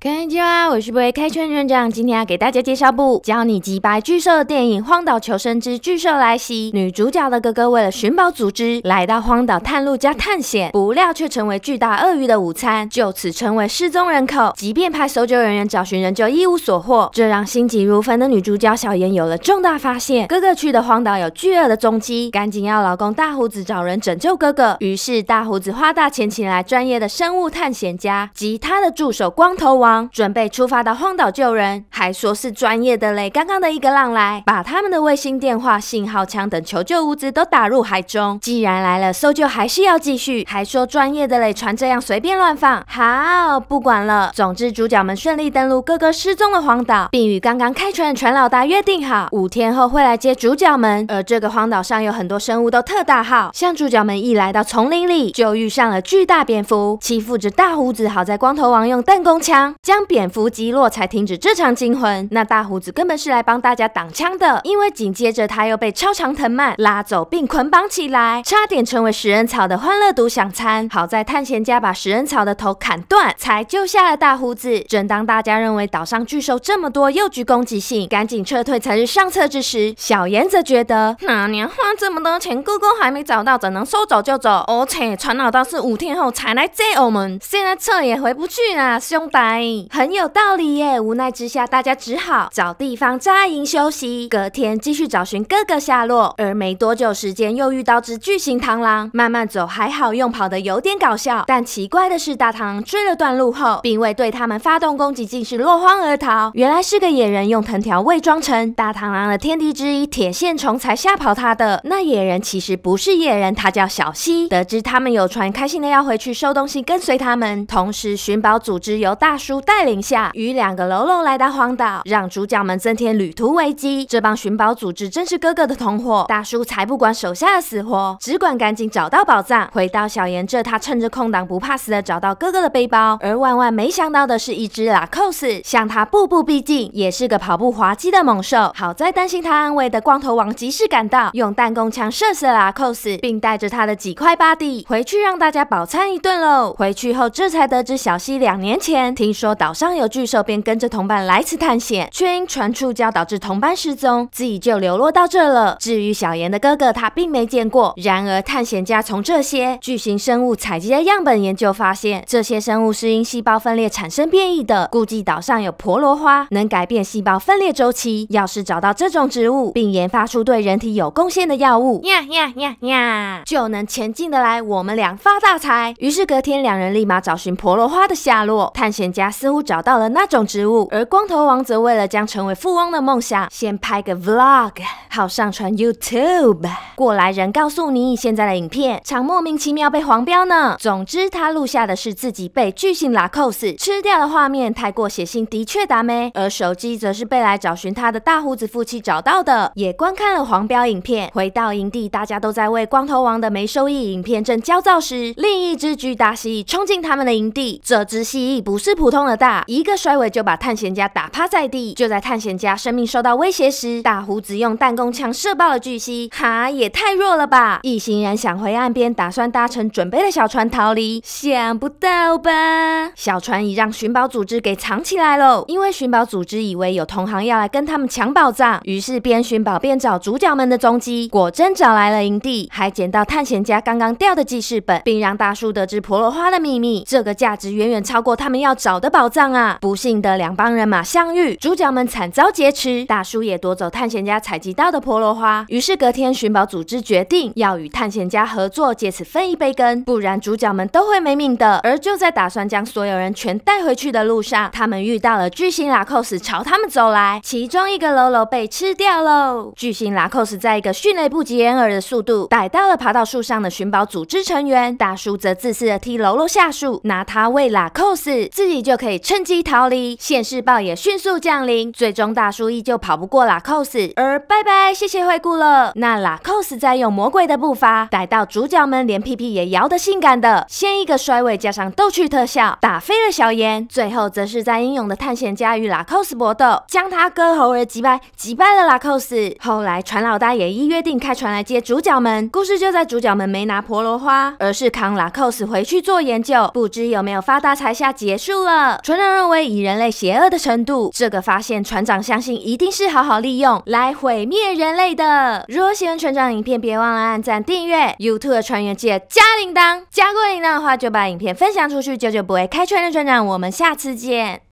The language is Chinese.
看家，我是不会开圈院长。今天要给大家介绍部教你击败巨兽的电影《荒岛求生之巨兽来袭》。女主角的哥哥为了寻宝组织来到荒岛探路加探险，不料却成为巨大鳄鱼的午餐，就此成为失踪人口。即便派搜救人员找寻人，就一无所获。这让心急如焚的女主角小妍有了重大发现：哥哥去的荒岛有巨鳄的踪迹。赶紧要老公大胡子找人拯救哥哥。于是大胡子花大钱请来专业的生物探险家及他的助手光头王。准备出发到荒岛救人，还说是专业的嘞。刚刚的一个浪来，把他们的卫星电话、信号枪等求救物资都打入海中。既然来了，搜救还是要继续。还说专业的嘞，船这样随便乱放。好，不管了。总之，主角们顺利登陆各个失踪的荒岛，并与刚刚开船的船老大约定好，五天后会来接主角们。而这个荒岛上有很多生物都特大号，像主角们一来到丛林里，就遇上了巨大蝙蝠欺负着大胡子。好在光头王用弹弓枪。将蝙蝠击落才停止这场惊魂。那大胡子根本是来帮大家挡枪的，因为紧接着他又被超长藤蔓拉走并捆绑起来，差点成为食人草的欢乐独享餐。好在探险家把食人草的头砍断，才救下了大胡子。正当大家认为岛上巨兽这么多又具攻击性，赶紧撤退才是上策之时，小严则觉得，那年花这么多钱，姑姑还没找到，怎能说走就走？而且船老道是五天后才来接我们，现在撤也回不去啊，兄弟！很有道理耶。无奈之下，大家只好找地方扎营休息。隔天继续找寻哥哥下落，而没多久时间又遇到只巨型螳螂。慢慢走还好，用跑的有点搞笑。但奇怪的是，大螳螂追了段路后，并未对他们发动攻击，竟是落荒而逃。原来是个野人用藤条伪装成大螳螂的天敌之一铁线虫，才吓跑他的。那野人其实不是野人，他叫小西。得知他们有船，开心的要回去收东西，跟随他们。同时，寻宝组织由大叔。带领下与两个喽啰来到荒岛，让主角们增添旅途危机。这帮寻宝组织正是哥哥的同伙，大叔才不管手下的死活，只管赶紧找到宝藏。回到小严这，他趁着空档不怕死的找到哥哥的背包。而万万没想到的是，一只拉 cos 向他步步逼近，也是个跑步滑稽的猛兽。好在担心他安危的光头王及时赶到，用弹弓枪射死了拉 cos，并带着他的几块 body 回去让大家饱餐一顿喽。回去后这才得知，小西两年前听说。岛上有巨兽，便跟着同伴来此探险，却因船触礁导致同伴失踪，自己就流落到这了。至于小严的哥哥，他并没见过。然而探险家从这些巨型生物采集的样本研究发现，这些生物是因细胞分裂产生变异的，估计岛上有婆罗花，能改变细胞分裂周期。要是找到这种植物，并研发出对人体有贡献的药物，呀呀呀呀，就能前进的来，我们俩发大财。于是隔天，两人立马找寻婆罗花的下落，探险家。似乎找到了那种植物，而光头王则为了将成为富翁的梦想，先拍个 vlog，好上传 YouTube。过来人告诉你，现在的影片常莫名其妙被黄标呢。总之，他录下的是自己被巨型拉 cos 吃掉的画面，太过血腥，的确达没。而手机则是被来找寻他的大胡子夫妻找到的，也观看了黄标影片。回到营地，大家都在为光头王的没收益影片正焦躁时，另一只巨大蜥蜴冲进他们的营地。这只蜥蜴不是普通。大一个甩尾就把探险家打趴在地。就在探险家生命受到威胁时，大胡子用弹弓枪射爆了巨蜥。哈，也太弱了吧！一行人想回岸边，打算搭乘准备的小船逃离。想不到吧？小船已让寻宝组织给藏起来喽。因为寻宝组织以为有同行要来跟他们抢宝藏，于是边寻宝边找主角们的踪迹。果真找来了营地，还捡到探险家刚刚掉的记事本，并让大叔得知婆罗花的秘密。这个价值远远超过他们要找的宝。宝藏啊！不幸的两帮人马相遇，主角们惨遭劫持，大叔也夺走探险家采集到的婆罗花。于是隔天，寻宝组织决定要与探险家合作，借此分一杯羹，不然主角们都会没命的。而就在打算将所有人全带回去的路上，他们遇到了巨型拉寇斯朝他们走来，其中一个喽喽被吃掉喽。巨型拉寇斯在一个迅雷不及掩耳的速度逮到了爬到树上的寻宝组织成员，大叔则自私的替喽喽下树，拿他喂拉寇斯，自己就可以。趁机逃离，现世报也迅速降临，最终大叔依旧跑不过拉 cos，而拜拜，谢谢惠顾了。那拉 cos 在用魔鬼的步伐逮到主角们，连屁屁也摇得性感的，先一个衰尾加上逗趣特效，打飞了小严。最后则是在英勇的探险家与拉 cos 搏斗，将他割喉而击败，击败了拉 cos。后来船老大也依约定开船来接主角们，故事就在主角们没拿婆罗花，而是扛拉 cos 回去做研究，不知有没有发大财下结束了。船长认为，以人类邪恶的程度，这个发现，船长相信一定是好好利用来毁灭人类的。如果喜欢船长影片，别忘了按赞订阅 YouTube 的船员，记得加铃铛。加过铃铛的话，就把影片分享出去，久久不会开船的船长，我们下次见。